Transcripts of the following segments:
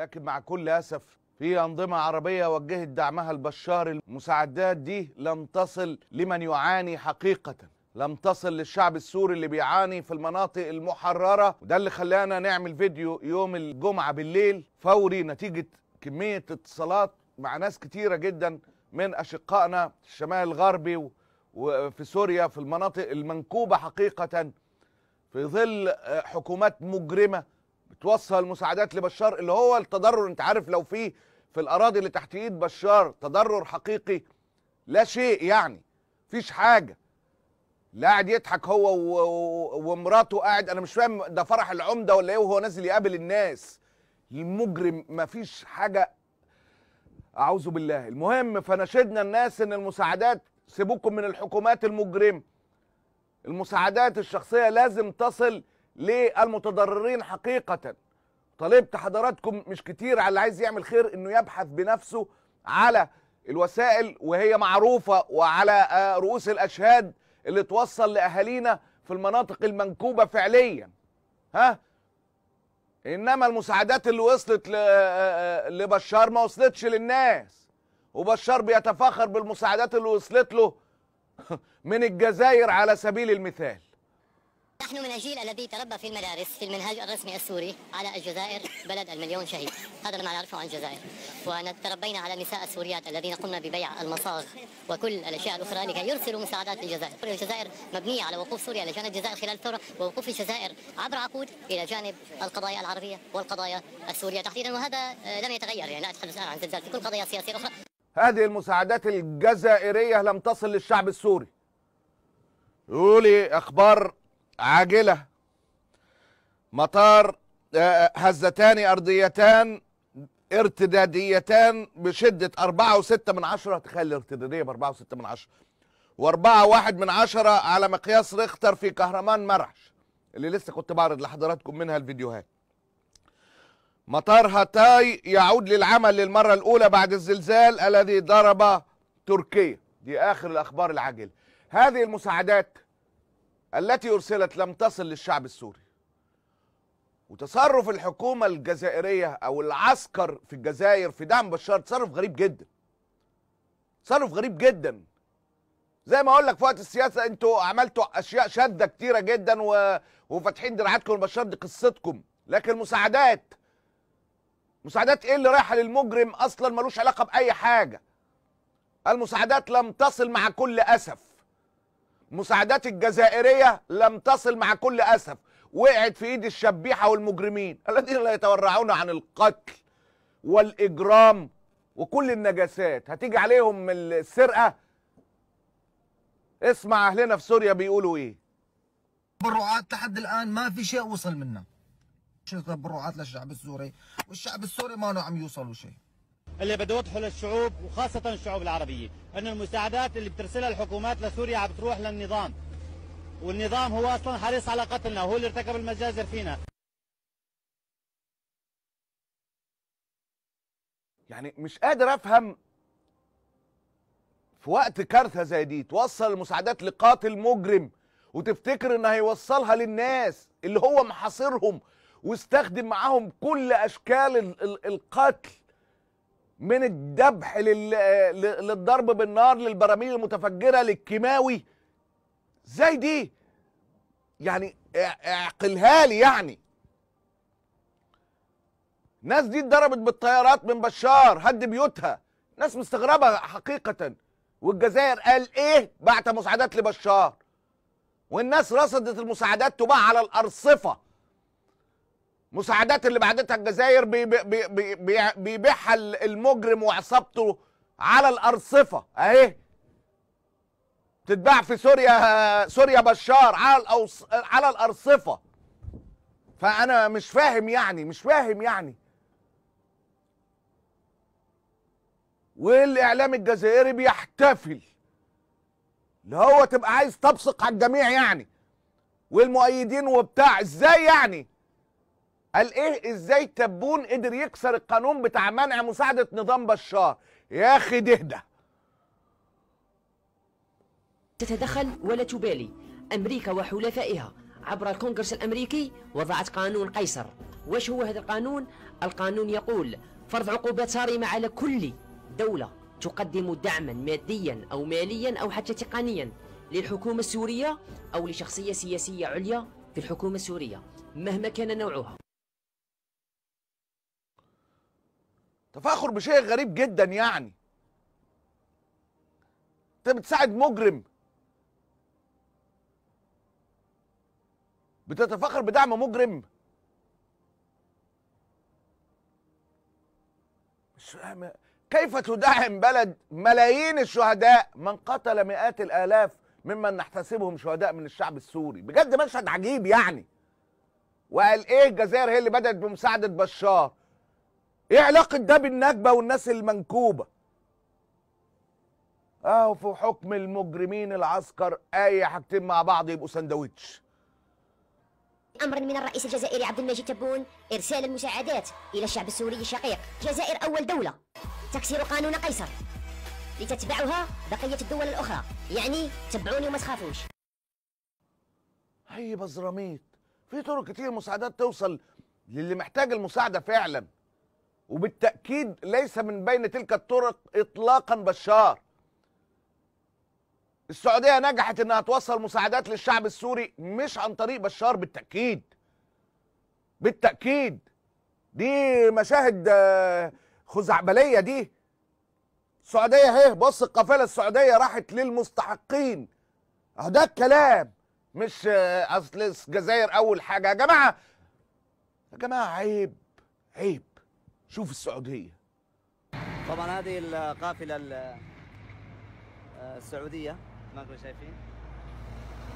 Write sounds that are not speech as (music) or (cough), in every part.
لكن مع كل أسف في أنظمة عربية وجهت دعمها لبشار المساعدات دي لم تصل لمن يعاني حقيقة لم تصل للشعب السوري اللي بيعاني في المناطق المحررة وده اللي خلانا نعمل فيديو يوم الجمعة بالليل فوري نتيجة كمية اتصالات مع ناس كتيرة جدا من أشقائنا في الشمال الغربي وفي سوريا في المناطق المنكوبة حقيقة في ظل حكومات مجرمة بتوصل مساعدات لبشار اللي هو التضرر انت عارف لو في في الاراضي اللي تحت ايد بشار تضرر حقيقي لا شيء يعني مفيش حاجه لا قاعد يضحك هو و... ومراته قاعد انا مش فاهم ده فرح العمده ولا ايه وهو نازل يقابل الناس المجرم مفيش حاجه اعوذ بالله المهم فنشدنا الناس ان المساعدات سيبوكم من الحكومات المجرمه المساعدات الشخصيه لازم تصل للمتضررين حقيقة طالبت حضراتكم مش كتير على اللي عايز يعمل خير انه يبحث بنفسه على الوسائل وهي معروفة وعلى آه، رؤوس الأشهاد اللي توصل لأهالينا في المناطق المنكوبة فعليا ها إنما المساعدات اللي وصلت آه، آه، لبشار ما وصلتش للناس وبشار بيتفاخر بالمساعدات اللي وصلت له (laughs) من الجزائر على سبيل المثال نحن من الجيل الذي تربى في المدارس في المنهج الرسمي السوري على الجزائر بلد المليون شهيد هذا ما نعرفه عن الجزائر وتربينا على النساء السوريات الذين قمنا ببيع المصاغ وكل الاشياء الاخرى لكي يرسلوا مساعدات للجزائر الجزائر مبنيه على وقوف سوريا الى جانب الجزائر خلال الثوره ووقوف الجزائر عبر عقود الى جانب القضايا العربيه والقضايا السوريه تحديدا وهذا لم يتغير يعني لا اتحدث الان عن زلزال في كل قضايا سياسيه اخرى هذه المساعدات الجزائريه لم تصل للشعب السوري يقولي اخبار عاجلة مطار آه، آه، هزتان أرضيتان ارتداديتان بشدة أربعة وستة من عشرة تخيل الارتدادية بأربعة وستة من عشرة وأربعة واحد من عشرة على مقياس ريختر في كهرمان مرعش اللي لسه كنت بعرض لحضراتكم منها الفيديوهات مطار هاتاي يعود للعمل للمرة الأولى بعد الزلزال الذي ضرب تركيا دي آخر الأخبار العاجلة هذه المساعدات التي أرسلت لم تصل للشعب السوري وتصرف الحكومة الجزائرية أو العسكر في الجزائر في دعم بشار تصرف غريب جدا تصرف غريب جدا زي ما اقول لك في وقت السياسه انتوا عملتوا اشياء شاده كتيره جدا و... وفاتحين دراعاتكم لبشار دي قصتكم لكن مساعدات مساعدات ايه اللي رايحه للمجرم اصلا ملوش علاقه باي حاجه المساعدات لم تصل مع كل اسف مساعدات الجزائريه لم تصل مع كل اسف وقعت في ايد الشبيحه والمجرمين الذين لا يتورعون عن القتل والاجرام وكل النجاسات هتيجي عليهم السرقه اسمع اهلنا في سوريا بيقولوا ايه تبرعات لحد الان ما في شيء وصل منا تبرعات للشعب السوري والشعب السوري ما عم يوصلوا شيء اللي بدها توضحه للشعوب وخاصة الشعوب العربية أنه المساعدات اللي بترسلها الحكومات لسوريا عم بتروح للنظام والنظام هو أصلا حريص على قتلنا وهو اللي ارتكب المجازر فينا يعني مش قادر أفهم في وقت كارثة زي دي توصل المساعدات لقاتل مجرم وتفتكر انها هيوصلها للناس اللي هو محاصرهم واستخدم معاهم كل اشكال القتل من الذبح للضرب بالنار للبراميل المتفجره للكيماوي زي دي يعني اعقلها لي يعني ناس دي اتضربت بالطيارات من بشار هد بيوتها ناس مستغربه حقيقه والجزائر قال ايه بعت مساعدات لبشار والناس رصدت المساعدات تباع على الارصفه مساعدات اللي بعدتها الجزائر بيبيعها بي بي بي بي المجرم وعصابته على الارصفه اهي تتباع في سوريا سوريا بشار على الأوص... على الارصفه فانا مش فاهم يعني مش فاهم يعني والاعلام الجزائري بيحتفل اللي هو تبقى عايز تبصق على الجميع يعني والمؤيدين وبتاع ازاي يعني قال ايه ازاي تبون قدر يكسر القانون بتاع منع مساعده نظام بشار يا اخي ده تتدخل ولا تبالي امريكا وحلفائها عبر الكونغرس الامريكي وضعت قانون قيصر واش هو هذا القانون القانون يقول فرض عقوبات صارمه على كل دوله تقدم دعما ماديا او ماليا او حتى تقنيا للحكومه السوريه او لشخصيه سياسيه عليا في الحكومه السوريه مهما كان نوعها تفاخر بشيء غريب جدا يعني انت بتساعد مجرم بتتفاخر بدعم مجرم كيف تدعم بلد ملايين الشهداء من قتل مئات الالاف ممن نحتسبهم شهداء من الشعب السوري بجد مشهد عجيب يعني وقال ايه الجزائر هي اللي بدات بمساعده بشار ايه علاقه ده بالنكبه والناس المنكوبه اهو في حكم المجرمين العسكر اي حاجتين مع بعض يبقوا سندوتش امرا من الرئيس الجزائري عبد المجيد تبون ارسال المساعدات الى الشعب السوري الشقيق الجزائر اول دوله تكسر قانون قيصر لتتبعها بقيه الدول الاخرى يعني تبعوني وما تخافوش هي بزراميت في طرق كتير مساعدات توصل للي محتاج المساعده فعلا وبالتأكيد ليس من بين تلك الطرق إطلاقا بشار السعودية نجحت أنها توصل مساعدات للشعب السوري مش عن طريق بشار بالتأكيد بالتأكيد دي مشاهد آه، خزعبلية دي السعودية اهي بص القافلة السعودية راحت للمستحقين اهو ده الكلام مش آه، اصل الجزائر اول حاجة يا جماعة يا جماعة عيب عيب شوف السعودية طبعا هذه القافلة السعودية ما كنا شايفين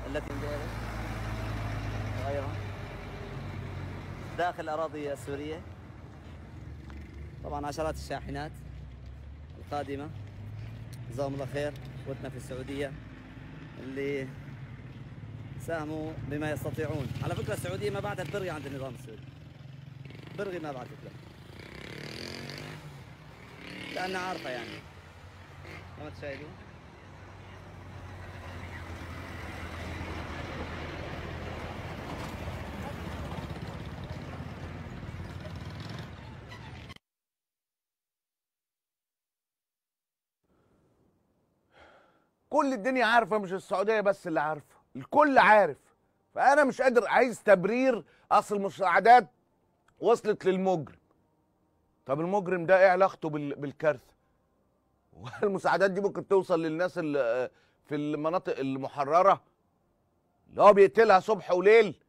التي غيرها وغيرها داخل الأراضي السورية طبعا عشرات الشاحنات القادمة جزاهم الله خير اخوتنا في السعودية اللي ساهموا بما يستطيعون على فكرة السعودية ما بعدت برغي عند النظام السوري برغي ما بعدت له لأنها عارفة يعني ما تشاهدون كل الدنيا عارفه مش السعوديه بس اللي عارفه الكل عارف فانا مش قادر عايز تبرير اصل المساعدات وصلت للمجرم طب المجرم ده ايه علاقته بالكارثه والمساعدات دي ممكن توصل للناس اللي في المناطق المحرره اللي هو بيقتلها صبح وليل